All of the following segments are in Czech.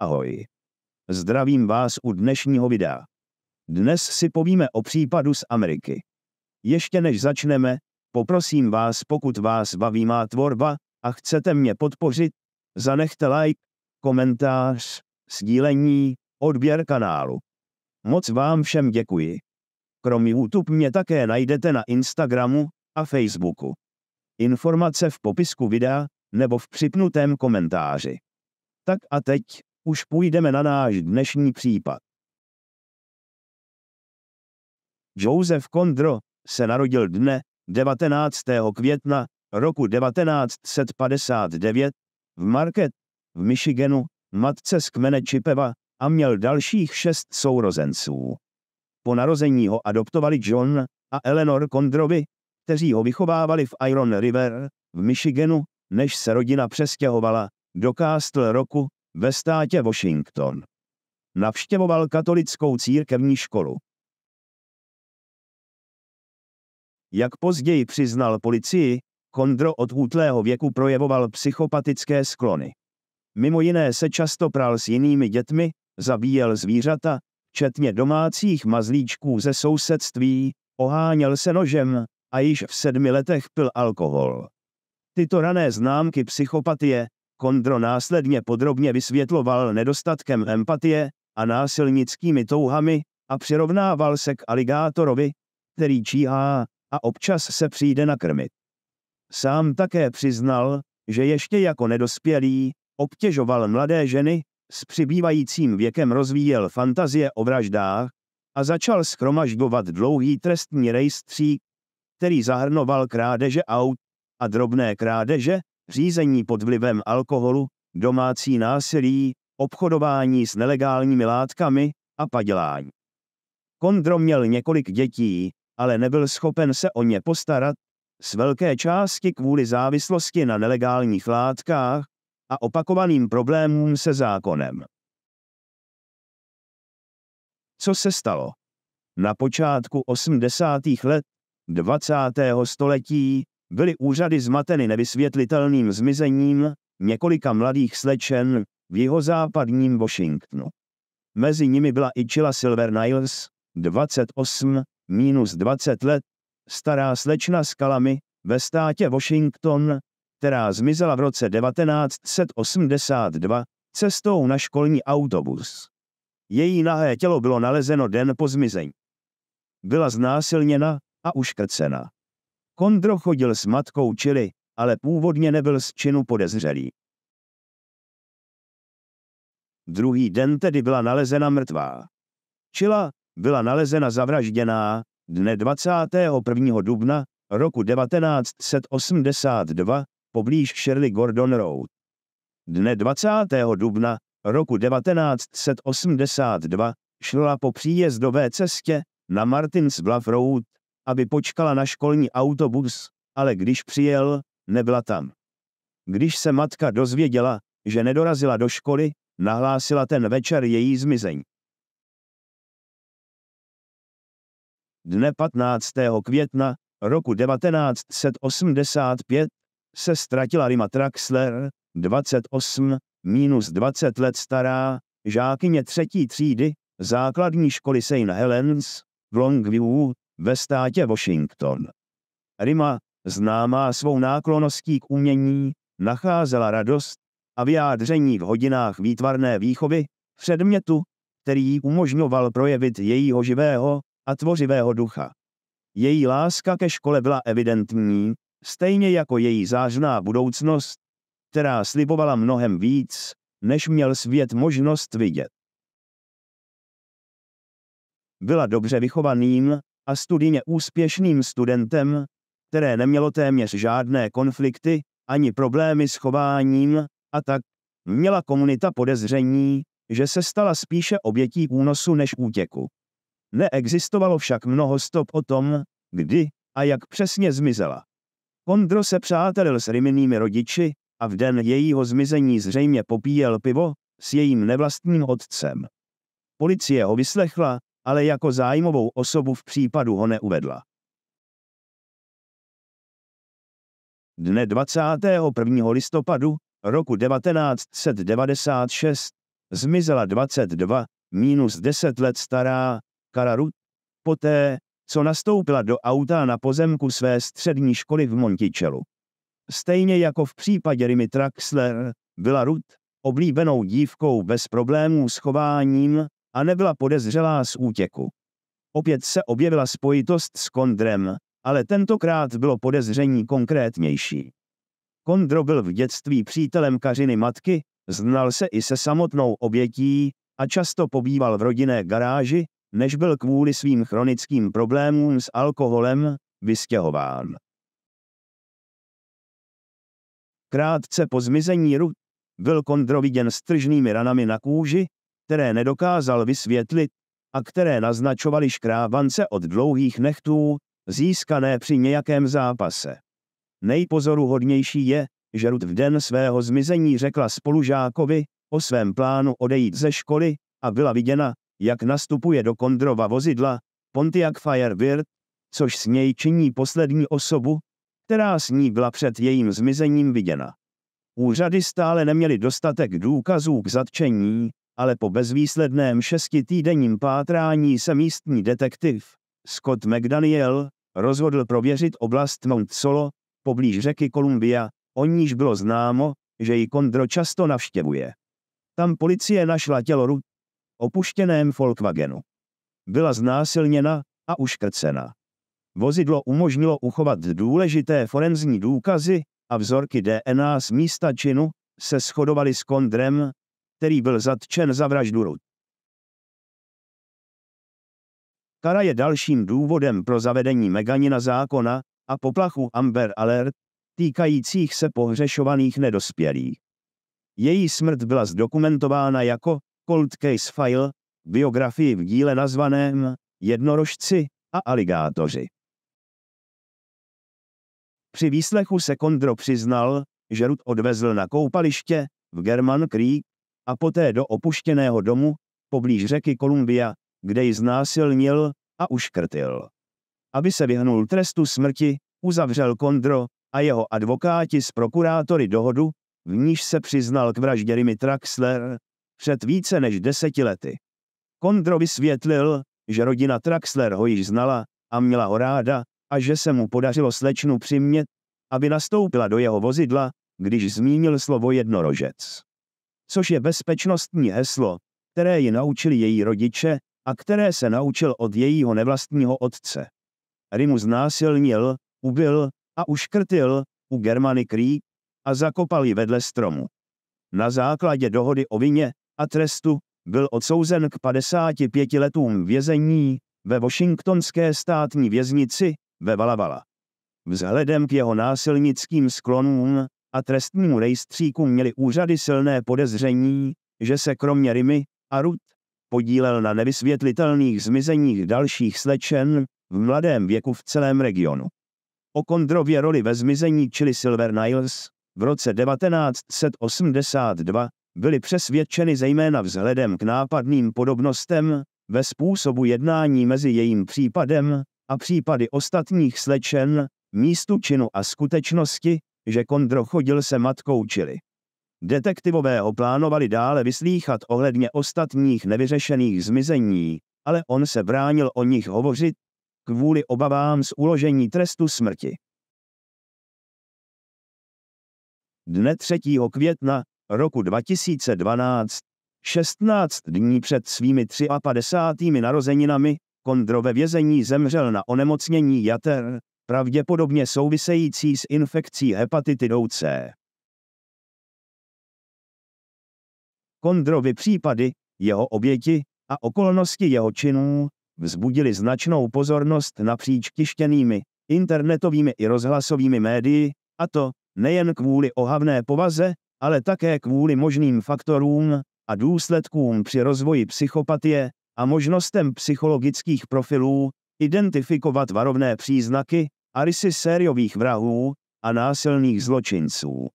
Ahoj. Zdravím vás u dnešního videa. Dnes si povíme o případu z Ameriky. Ještě než začneme, poprosím vás, pokud vás baví má tvorba a chcete mě podpořit, zanechte like, komentář, sdílení, odběr kanálu. Moc vám všem děkuji. Kromě YouTube mě také najdete na Instagramu a Facebooku. Informace v popisku videa nebo v připnutém komentáři. Tak a teď, už půjdeme na náš dnešní případ. Joseph Kondro se narodil dne 19. května roku 1959 v Market v Michiganu, matce z kmene Čipeva a měl dalších šest sourozenců. Po narození ho adoptovali John a Eleanor Kondrovi, kteří ho vychovávali v Iron River v Michiganu, než se rodina přestěhovala do Castle roku ve státě Washington. Navštěvoval katolickou církevní školu. Jak později přiznal policii, Kondro od útlého věku projevoval psychopatické sklony. Mimo jiné se často pral s jinými dětmi, zabíjel zvířata, včetně domácích mazlíčků ze sousedství, oháněl se nožem a již v sedmi letech pil alkohol. Tyto rané známky psychopatie, Kondro následně podrobně vysvětloval nedostatkem empatie a násilnickými touhami a přirovnával se k aligátorovi, který číhá a občas se přijde nakrmit. Sám také přiznal, že ještě jako nedospělý obtěžoval mladé ženy, s přibývajícím věkem rozvíjel fantazie o vraždách a začal schromažďovat dlouhý trestní rejstřík, který zahrnoval krádeže aut a drobné krádeže, řízení pod vlivem alkoholu, domácí násilí, obchodování s nelegálními látkami a padělání. Kondro měl několik dětí, ale nebyl schopen se o ně postarat, z velké části kvůli závislosti na nelegálních látkách a opakovaným problémům se zákonem. Co se stalo? Na počátku 80. let 20. století Byly úřady zmateny nevysvětlitelným zmizením několika mladých slečen v jihozápadním Washingtonu. Mezi nimi byla i Chila Silver Niles, 28, minus 20 let, stará slečna s kalami ve státě Washington, která zmizela v roce 1982 cestou na školní autobus. Její nahé tělo bylo nalezeno den po zmizení. Byla znásilněna a uškrcena. Kondro chodil s matkou Čili, ale původně nebyl z činu podezřelý. Druhý den tedy byla nalezena mrtvá. Čila byla nalezena zavražděná dne 21. dubna roku 1982 poblíž Shirley Gordon Road. Dne 20. dubna roku 1982 šla po příjezdové cestě na Martins Bluff Road aby počkala na školní autobus, ale když přijel, nebyla tam. Když se matka dozvěděla, že nedorazila do školy, nahlásila ten večer její zmizeň. Dne 15. května roku 1985 se ztratila Rima Traxler, 28, minus 20 let stará, žákyně třetí třídy, základní školy St. Helens v Longview, ve státě Washington. Rima, známá svou náklonností k umění, nacházela radost a vyjádření v hodinách výtvarné výchovy, předmětu, který jí umožňoval projevit jejího živého a tvořivého ducha. Její láska ke škole byla evidentní, stejně jako její zářná budoucnost, která slibovala mnohem víc, než měl svět možnost vidět. Byla dobře vychovaným, a studijně úspěšným studentem, které nemělo téměř žádné konflikty ani problémy s chováním, a tak měla komunita podezření, že se stala spíše obětí únosu než útěku. Neexistovalo však mnoho stop o tom, kdy a jak přesně zmizela. Kondro se přátelil s Riminými rodiči a v den jejího zmizení zřejmě popíjel pivo s jejím nevlastním otcem. Policie ho vyslechla ale jako zájmovou osobu v případu ho neuvedla. Dne 21. listopadu roku 1996 zmizela 22 minus 10 let stará Kararu poté, co nastoupila do auta na pozemku své střední školy v Monticello. Stejně jako v případě Rimi Traxler, byla Ruth oblíbenou dívkou bez problémů s chováním, a nebyla podezřelá z útěku. Opět se objevila spojitost s Kondrem, ale tentokrát bylo podezření konkrétnější. Kondro byl v dětství přítelem Kařiny matky, znal se i se samotnou obětí a často pobýval v rodinné garáži, než byl kvůli svým chronickým problémům s alkoholem vystěhován. Krátce po zmizení Ruth byl Kondro viděn s tržnými ranami na kůži, které nedokázal vysvětlit a které naznačovaly škrávance od dlouhých nechtů, získané při nějakém zápase. Nejpozoruhodnější je, že Ruth v den svého zmizení řekla spolužákovi o svém plánu odejít ze školy a byla viděna, jak nastupuje do Kondrova vozidla, Pontiac Firebird, což s něj činí poslední osobu, která s ní byla před jejím zmizením viděna. Úřady stále neměly dostatek důkazů k zatčení, ale po bezvýsledném šestitýdenním pátrání se místní detektiv Scott McDaniel rozhodl prověřit oblast Mount Solo, poblíž řeky Columbia, o níž bylo známo, že ji Kondro často navštěvuje. Tam policie našla tělo Ruth, opuštěném Volkswagenu. Byla znásilněna a uškrcena. Vozidlo umožnilo uchovat důležité forenzní důkazy a vzorky DNA z místa činu se shodovaly s Kondrem, který byl zatčen za vraždu Rud. Kara je dalším důvodem pro zavedení Meganina zákona a poplachu Amber Alert týkajících se pohřešovaných nedospělých. Její smrt byla zdokumentována jako Cold Case File biografii v díle nazvaném Jednorožci a aligátoři. Při výslechu se Kondro přiznal, že rud odvezl na koupaliště v German Creek, a poté do opuštěného domu, poblíž řeky Kolumbia, kde ji znásilnil a uškrtil. Aby se vyhnul trestu smrti, uzavřel Kondro a jeho advokáti s prokurátory dohodu, v níž se přiznal k vraždě Rimi Traxler před více než deseti lety. Kondro vysvětlil, že rodina Traxler ho již znala a měla ho ráda a že se mu podařilo slečnu přimět, aby nastoupila do jeho vozidla, když zmínil slovo jednorožec což je bezpečnostní heslo, které ji naučili její rodiče a které se naučil od jejího nevlastního otce. Rimu znásilnil, ubil a uškrtil u Germany Krý a zakopal ji vedle stromu. Na základě dohody o vině a trestu byl odsouzen k 55 letům vězení ve washingtonské státní věznici ve Valavala. Vzhledem k jeho násilnickým sklonům a trestnímu rejstříku měly úřady silné podezření, že se kromě Rimy a Rut podílel na nevysvětlitelných zmizeních dalších slečen v mladém věku v celém regionu. O Kondrově roli ve zmizení čili Silver Niles v roce 1982 byly přesvědčeny zejména vzhledem k nápadným podobnostem ve způsobu jednání mezi jejím případem a případy ostatních slečen, místu činu a skutečnosti, že Kondro chodil se matkou Čili. Detektivové oplánovali dále vyslýchat ohledně ostatních nevyřešených zmizení, ale on se bránil o nich hovořit kvůli obavám z uložení trestu smrti. Dne 3. května roku 2012, 16 dní před svými 53. narozeninami, Kondro ve vězení zemřel na onemocnění jater, pravděpodobně související s infekcí hepatitidou C. Kondrovy případy, jeho oběti a okolnosti jeho činů vzbudili značnou pozornost napříč tištěnými, internetovými i rozhlasovými médii, a to nejen kvůli ohavné povaze, ale také kvůli možným faktorům a důsledkům při rozvoji psychopatie a možnostem psychologických profilů, identifikovat varovné příznaky a rysy sériových vrahů a násilných zločinců.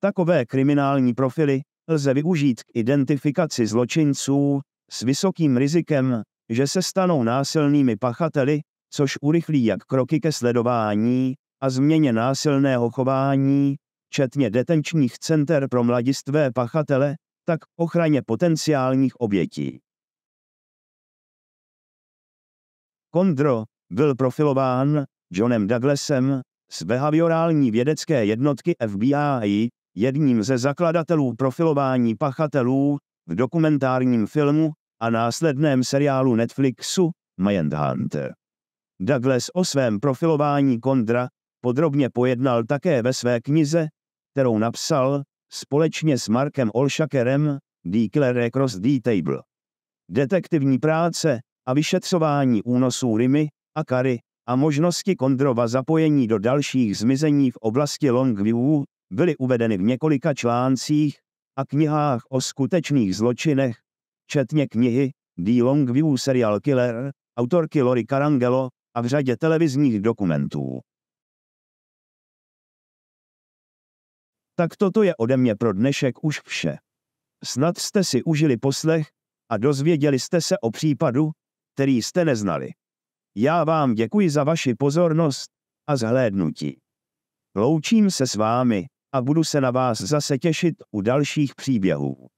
Takové kriminální profily lze využít k identifikaci zločinců s vysokým rizikem, že se stanou násilnými pachateli, což urychlí jak kroky ke sledování a změně násilného chování, včetně detenčních center pro mladistvé pachatele, tak ochraně potenciálních obětí. Kondro byl profilován Johnem Douglasem z behaviorální vědecké jednotky FBI, jedním ze zakladatelů profilování pachatelů v dokumentárním filmu a následném seriálu Netflixu Mindhunter. Douglas o svém profilování Kondra podrobně pojednal také ve své knize, kterou napsal společně s Markem Olšakerem, D. Cross D. Table. Detektivní práce, a vyšetřování únosů Rimy a Kary a možnosti Kondrova zapojení do dalších zmizení v oblasti Longview byly uvedeny v několika článcích a knihách o skutečných zločinech, včetně knihy The Longview Serial Killer, autorky Lori Carangelo a v řadě televizních dokumentů. Tak toto je ode mě pro dnešek už vše. Snad jste si užili poslech a dozvěděli jste se o případu, který jste neznali. Já vám děkuji za vaši pozornost a zhlédnutí. Loučím se s vámi a budu se na vás zase těšit u dalších příběhů.